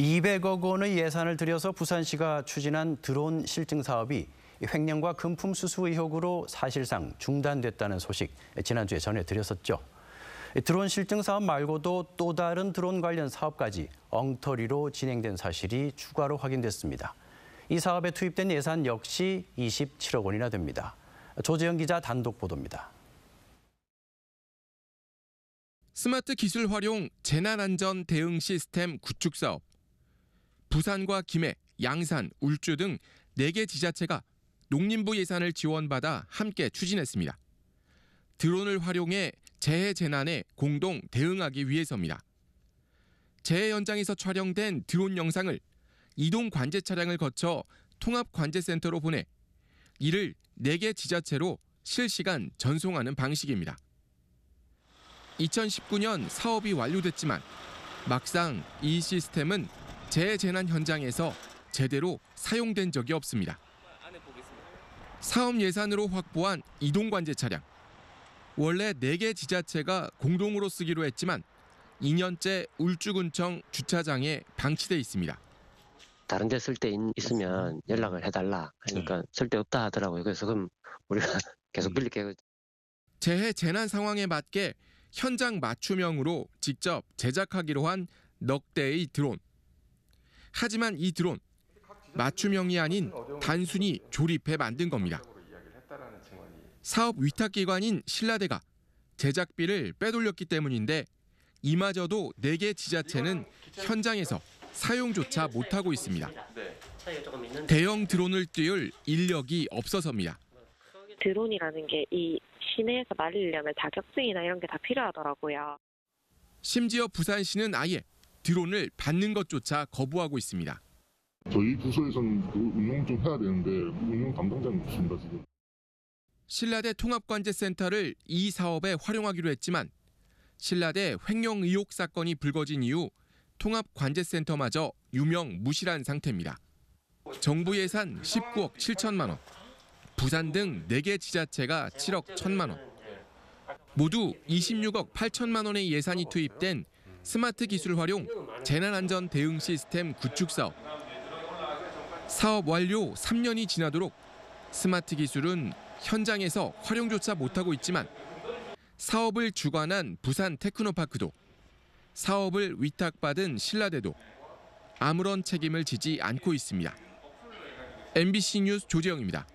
200억 원의 예산을 들여서 부산시가 추진한 드론 실증 사업이 횡령과 금품 수수 의혹으로 사실상 중단됐다는 소식 지난주에 전해드렸었죠. 드론 실증 사업 말고도 또 다른 드론 관련 사업까지 엉터리로 진행된 사실이 추가로 확인됐습니다. 이 사업에 투입된 예산 역시 27억 원이나 됩니다. 조재영 기자 단독 보도입니다. 스마트 기술 활용 재난안전 대응 시스템 구축 사업. 부산과 김해, 양산, 울주 등 4개 지자체가 농림부 예산을 지원받아 함께 추진했습니다. 드론을 활용해 재해 재난에 공동 대응하기 위해서입니다. 재해 현장에서 촬영된 드론 영상을 이동 관제 차량을 거쳐 통합 관제센터로 보내 이를 4개 지자체로 실시간 전송하는 방식입니다. 2019년 사업이 완료됐지만 막상 이 시스템은 재재난 해 현장에서 제대로 사용된 적이 없습니다. 사업 예산으로 확보한 이동관제 차량. 원래 4개 지자체가 공동으로 쓰기로 했지만 2년째 울주군청 주차장에 방치돼 있습니다. 다른 데 쓸 데 있으면 연락을 해달라. 그러니까 네. 쓸데 없다 하더라고요. 그래서 그럼 우리가 계속 음. 빌릴게요. 재해 재난 상황에 맞게 현장 맞춤형으로 직접 제작하기로 한넉 대의 드론. 하지만 이 드론 맞춤형이 아닌 단순히 조립해 만든 겁니다. 사업 위탁기관인 신라대가 제작비를 빼돌렸기 때문인데 이마저도 4개 지자체는 현장에서 사용조차 못하고 있습니다. 대형 드론을 띄울 인력이 없어서입니다. 드론이라는 게 이 시내에서 말리려면 자격증이나 이런 게 다 필요하더라고요. 심지어 부산시는 아예 드론을 받는 것조차 거부하고 있습니다. 저희 부서에서는 그 운영 좀 해야 되는데 운영 담당자는 없습니다 지금. 신라대 통합관제센터를 이 사업에 활용하기로 했지만 신라대 횡령 의혹 사건이 불거진 이후 통합관제센터마저 유명 무실한 상태입니다. 정부 예산 19억 7천만 원, 부산 등 4개 지자체가 7억 1천만 원, 모두 26억 8천만 원의 예산이 투입된 스마트 기술 활용, 재난안전 대응 시스템 구축 사업. 사업 완료 3년이 지나도록 스마트 기술은 현장에서 활용조차 못하고 있지만 사업을 주관한 부산 테크노파크도 사업을 위탁받은 신라대도 아무런 책임을 지지 않고 있습니다. MBC 뉴스 조재영입니다.